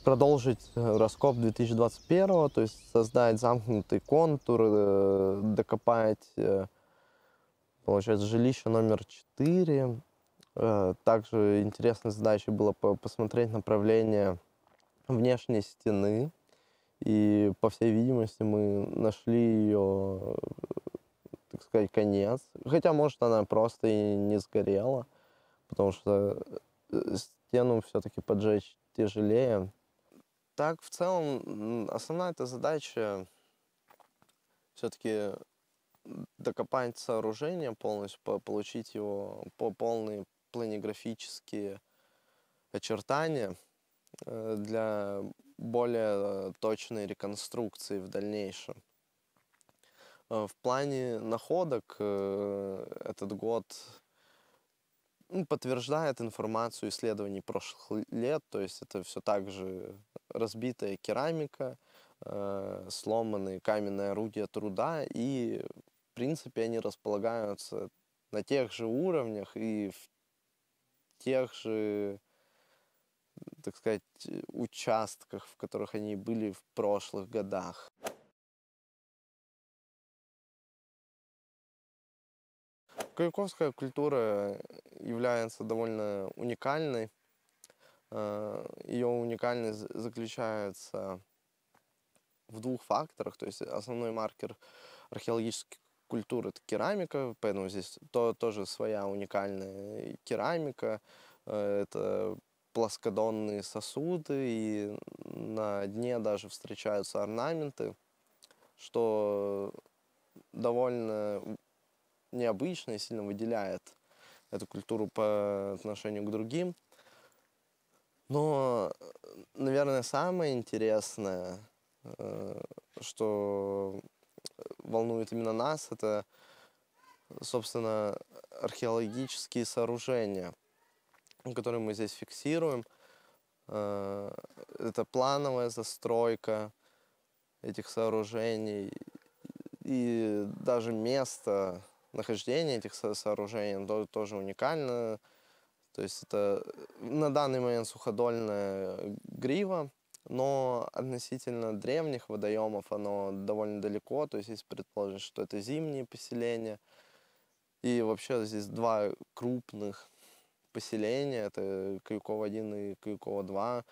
продолжить э, раскоп 2021, то есть создать замкнутый контур, э, докопать, э, получается, жилище номер 4. Также интересной задачей было посмотреть направление внешней стены, и, по всей видимости, мы нашли ее, так сказать, конец. Хотя, может, она просто и не сгорела, потому что стену все-таки поджечь тяжелее. Так, в целом, основная эта задача все-таки докопать сооружение полностью, получить его по полные планиграфические очертания э, для более точной реконструкции в дальнейшем. Э, в плане находок э, этот год подтверждает информацию исследований прошлых лет, то есть это все так же разбитая керамика, э, сломанные каменные орудия труда, и, в принципе, они располагаются на тех же уровнях и в тех же, так сказать, участках, в которых они были в прошлых годах. Каюковская культура является довольно уникальной Э, ее уникальность заключается в двух факторах. То есть основной маркер археологической культуры – это керамика, поэтому здесь то, тоже своя уникальная керамика. Э, это плоскодонные сосуды, и на дне даже встречаются орнаменты, что довольно необычно и сильно выделяет эту культуру по отношению к другим. Но, э, наверное, самое интересное, э, что э, волнует именно нас, это, собственно, археологические сооружения, которые мы здесь фиксируем. Это плановая застройка этих сооружений и даже место нахождения этих сооружений тоже уникально то есть это э, на данный момент суходольная грива, но относительно древних водоемов оно довольно далеко, то есть если предположить, что это зимние поселения, и вообще здесь два крупных поселения, это Каюкова-1 и Каюкова-2,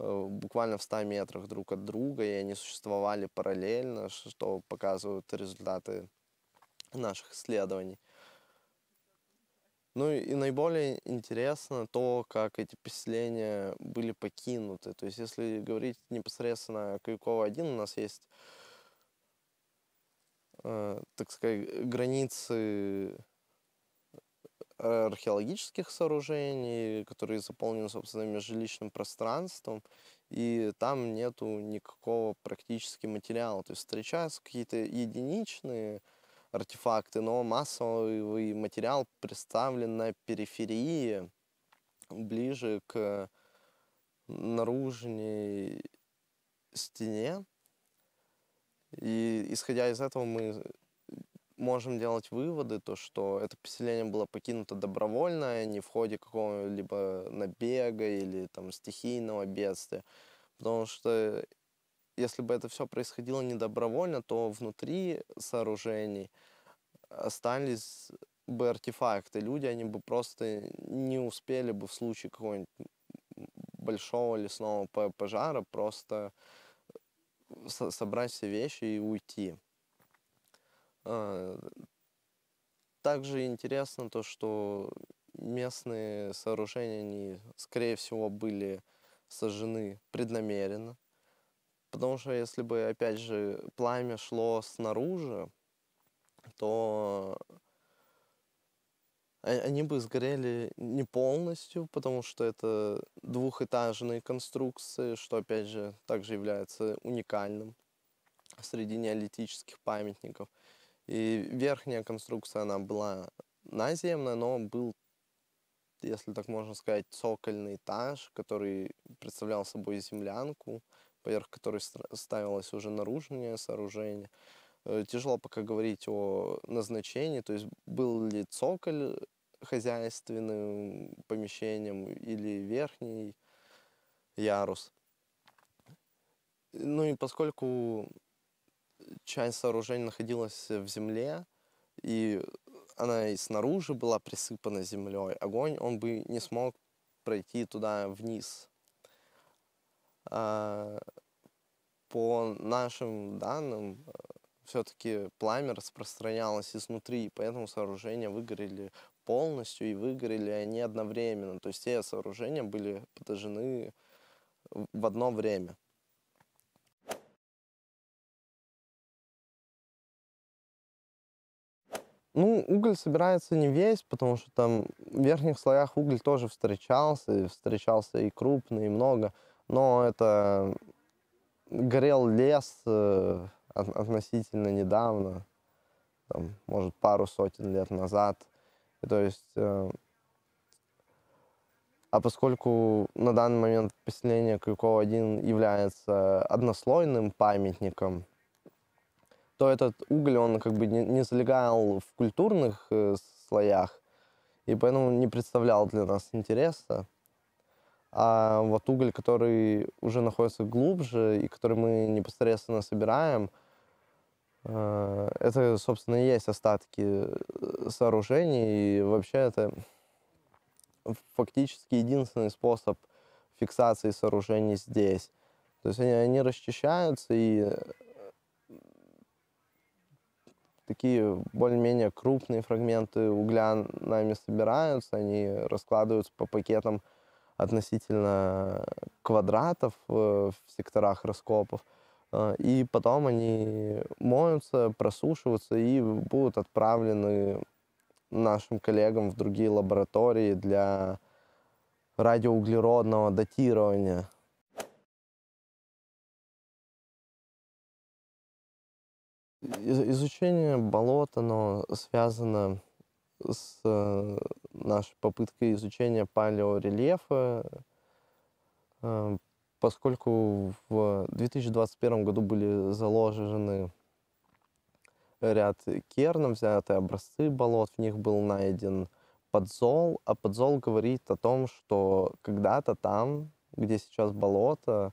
э, буквально в 100 метрах друг от друга, и они существовали параллельно, что показывают результаты наших исследований. Ну и наиболее интересно то, как эти поселения были покинуты. То есть если говорить непосредственно о Каюково-1, у нас есть, э, так сказать, границы э, археологических сооружений, которые заполнены, собственно, жилищным пространством, и там нету никакого практически материала. То есть встречаются какие-то единичные артефакты, но массовый материал представлен на периферии, ближе к наружной стене. И исходя из этого мы можем делать выводы, то что это поселение было покинуто добровольно, не в ходе какого-либо набега или там стихийного бедствия, потому что если бы это все происходило недобровольно, то внутри сооружений остались бы артефакты. Люди, они бы просто не успели бы в случае какого-нибудь большого лесного пожара просто э, собрать все вещи и уйти. А, также интересно то, что местные сооружения, они, скорее всего, были сожжены преднамеренно. Потому что если бы, опять же, пламя шло снаружи, то они бы сгорели не полностью, потому что это двухэтажные конструкции, что, опять же, также является уникальным среди неолитических памятников. И верхняя конструкция, она была наземная, но был, если так можно сказать, цокольный этаж, который представлял собой землянку, поверх которой ставилось уже наружное сооружение. Э, тяжело пока говорить о назначении, то есть был ли цоколь хозяйственным помещением или верхний ярус. Ну и поскольку часть сооружения находилась в земле, и она и снаружи была присыпана землей, огонь, он бы не смог пройти туда вниз. А, по нашим данным, э, все-таки пламя распространялось изнутри, и поэтому сооружения выгорели полностью, и выгорели они одновременно. То есть все сооружения были подожжены в одно время. Ну, уголь собирается не весь, потому что там в верхних слоях уголь тоже встречался, и встречался и крупный, и много, но это горел лес э, относительно недавно, там, может, пару сотен лет назад. И, то есть, э, а поскольку на данный момент поселение Крюкова-1 является однослойным памятником, то этот уголь, он как бы не, не залегал в культурных э, слоях, и поэтому не представлял для нас интереса. А вот уголь, который уже находится глубже и который мы непосредственно собираем, а, это, собственно, и есть остатки э, сооружений. И вообще это фактически единственный способ фиксации сооружений здесь. То есть они, они расчищаются и э, такие более-менее крупные фрагменты угля нами собираются, они раскладываются по пакетам относительно квадратов э, в секторах раскопов. Э, и потом они моются, просушиваются и будут отправлены нашим коллегам в другие лаборатории для радиоуглеродного датирования. Изучение болота, оно связано с э, нашей попыткой изучения палеорельефа, э, поскольку в 2021 году были заложены ряд керном, взятые образцы болот, в них был найден подзол, а подзол говорит о том, что когда-то там, где сейчас болото,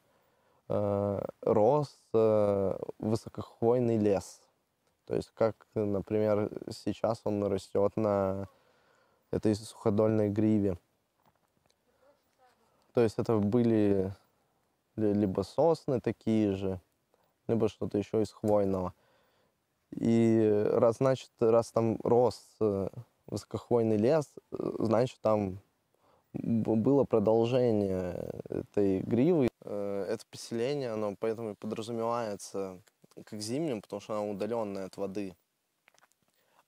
э, рос высокохвойный лес – то есть, как, например, сейчас он растет на этой суходольной гриве. То есть это были либо сосны такие же, либо что-то еще из хвойного. И раз, значит, раз там рос э, высокохвойный лес, э, значит, там было продолжение этой гривы. Э, это поселение, оно поэтому и подразумевается к зимним, потому что она удаленная от воды.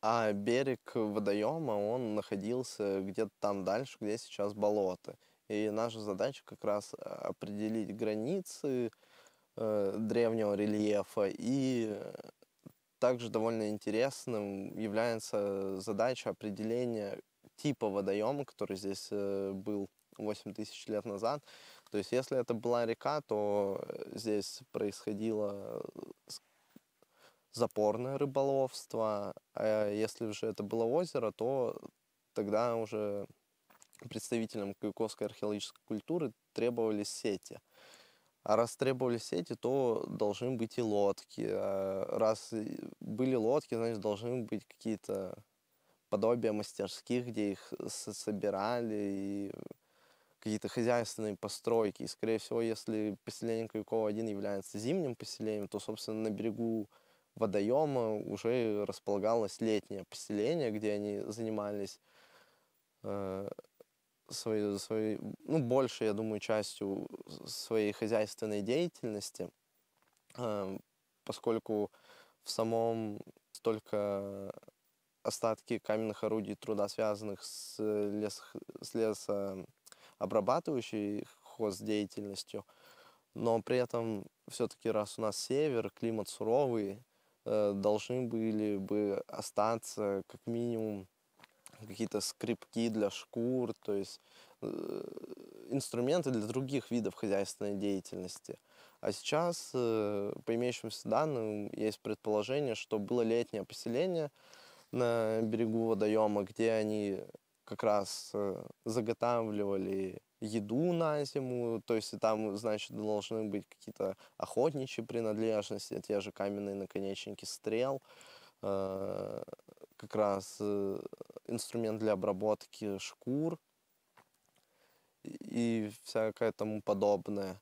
А берег водоема, он находился где-то там дальше, где сейчас болото. И наша задача как раз а, определить границы э, древнего рельефа. И э, также довольно интересным является задача определения типа водоема, который здесь э, был 8 тысяч лет назад. То есть если это была река, то э, здесь происходило э, запорное рыболовство, а если же это было озеро, то тогда уже представителям куйковской археологической культуры требовались сети. А раз требовали сети, то должны быть и лодки. А раз были лодки, значит, должны быть какие-то подобия мастерских, где их собирали и какие-то хозяйственные постройки. И, скорее всего, если поселение Крюкова-1 является зимним поселением, то, собственно, на берегу водоема уже располагалось летнее поселение, где они занимались э, своей, своей, ну, больше, я думаю, частью своей хозяйственной деятельности, э, поскольку в самом столько остатки каменных орудий труда, связанных с, лес, с лесо обрабатывающей хоздеятельностью. Но при этом все-таки раз у нас север, климат суровый, э, должны были бы остаться как минимум какие-то скрипки для шкур, то есть э, инструменты для других видов хозяйственной деятельности. А сейчас, э, по имеющимся данным, есть предположение, что было летнее поселение на берегу водоема, где они как раз э, заготавливали еду на зиму, то есть там, значит, должны быть какие-то охотничьи принадлежности, а те же каменные наконечники стрел, э, как раз э, инструмент для обработки шкур и всякое тому подобное.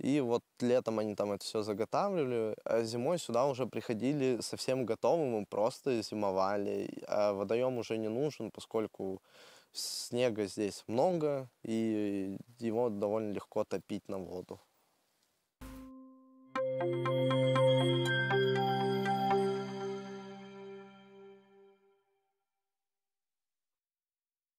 И вот летом они там это все заготавливали, а зимой сюда уже приходили совсем готовым и просто зимовали. А водоем уже не нужен, поскольку снега здесь много, и его довольно легко топить на воду. Thank you.